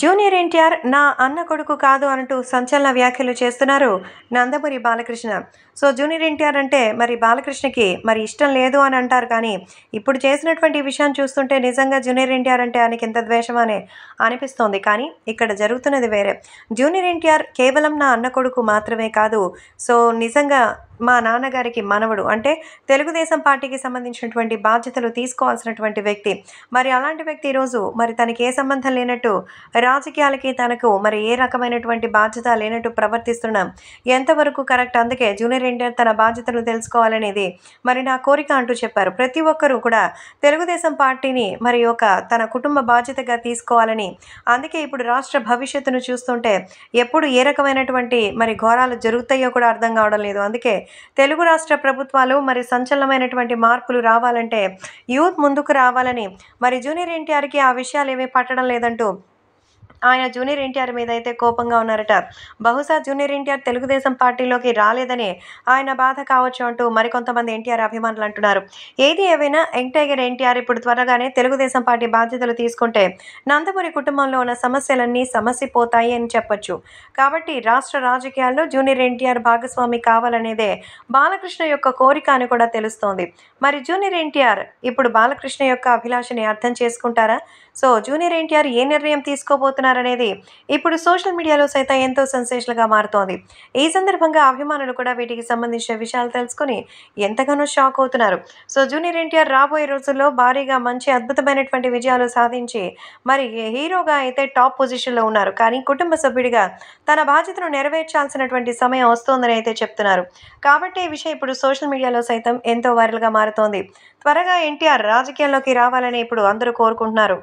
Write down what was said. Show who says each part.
Speaker 1: junior NTR నా అన్న కొడుకు కాదు అంటూ సంచలన వ్యాఖ్యలు చేస్తున్నారు నందమూరి బాలకృష్ణ సో జూనియర్ ఎన్టీఆర్ అంటే మరి బాలకృష్ణకి మరి ఇష్టం లేదు అని అంటారు కానీ ఇప్పుడు చేసినటువంటి విషయం చూస్తుంటే నిజంగా జూనియర్ ఎన్టీఆర్ అంటే ఆయనకి ఎంత ద్వేషం అనిపిస్తోంది కానీ ఇక్కడ జరుగుతున్నది వేరే జూనియర్ ఎన్టీఆర్ కేవలం నా అన్న కొడుకు మాత్రమే కాదు సో నిజంగా మా నాన్నగారికి మనవడు అంటే తెలుగుదేశం పార్టీకి సంబంధించినటువంటి బాధ్యతలు తీసుకోవాల్సినటువంటి వ్యక్తి మరి అలాంటి వ్యక్తి ఈరోజు మరి తనకి ఏ సంబంధం లేనట్టు రాజకీయాలకి తనకు మరి ఏ రకమైనటువంటి బాధ్యత లేనట్టు ప్రవర్తిస్తున్నాం ఎంతవరకు కరెక్ట్ అందుకే జూనియర్ ఎన్టీఆర్ తన బాధ్యతలు తెలుసుకోవాలనేది మరి నా కోరిక అంటూ చెప్పారు ప్రతి ఒక్కరూ కూడా తెలుగుదేశం పార్టీని మరి ఒక తన కుటుంబ బాధ్యతగా తీసుకోవాలని అందుకే ఇప్పుడు రాష్ట్ర భవిష్యత్తును చూస్తుంటే ఎప్పుడు ఏ రకమైనటువంటి మరి ఘోరాలు జరుగుతాయో కూడా అర్థం కావడం లేదు అందుకే తెలుగు రాష్ట్ర ప్రభుత్వాలు మరి సంచలనమైనటువంటి మార్పులు రావాలంటే యూత్ ముందుకు రావాలని మరి జూనియర్ ఎన్టీఆర్కి ఆ విషయాలు ఏమీ పట్టడం లేదంటూ ఆయన జూనియర్ ఎన్టీఆర్ మీద అయితే కోపంగా ఉన్నారట బహుశా జూనియర్ ఎన్టీఆర్ తెలుగుదేశం పార్టీలోకి రాలేదని ఆయన బాధ కావచ్చు అంటూ మరికొంతమంది ఎన్టీఆర్ అభిమానులు అంటున్నారు ఏది ఏవైనా యంగ్ టైగర్ ఎన్టీఆర్ ఇప్పుడు త్వరగానే తెలుగుదేశం పార్టీ బాధ్యతలు తీసుకుంటే నందమూరి కుటుంబంలో ఉన్న సమస్యలన్నీ సమసిపోతాయి అని చెప్పొచ్చు కాబట్టి రాష్ట్ర రాజకీయాల్లో జూనియర్ ఎన్టీఆర్ భాగస్వామి కావాలనేదే బాలకృష్ణ యొక్క కోరిక అని కూడా తెలుస్తోంది మరి జూనియర్ ఎన్టీఆర్ ఇప్పుడు బాలకృష్ణ యొక్క అభిలాషని అర్థం చేసుకుంటారా సో జూనియర్ ఎన్టీఆర్ ఏ నిర్ణయం తీసుకోబోతున్నారు మర్చిపోతున్నారనేది ఇప్పుడు సోషల్ మీడియాలో సైతం ఎంతో సెన్సేషన్గా మారుతోంది ఈ సందర్భంగా అభిమానులు కూడా వీటికి సంబంధించిన విషయాలు తెలుసుకుని ఎంతగానో షాక్ అవుతున్నారు సో జూనియర్ ఎన్టీఆర్ రాబోయే రోజుల్లో భారీగా మంచి అద్భుతమైనటువంటి విజయాలు సాధించి మరి హీరోగా అయితే టాప్ పొజిషన్లో ఉన్నారు కానీ కుటుంబ సభ్యుడిగా తన బాధ్యతను నెరవేర్చాల్సినటువంటి సమయం వస్తోందని అయితే చెప్తున్నారు కాబట్టి ఈ విషయం ఇప్పుడు సోషల్ మీడియాలో సైతం ఎంతో వైరల్గా మారుతోంది త్వరగా ఎన్టీఆర్ రాజకీయాల్లోకి రావాలని ఇప్పుడు అందరూ కోరుకుంటున్నారు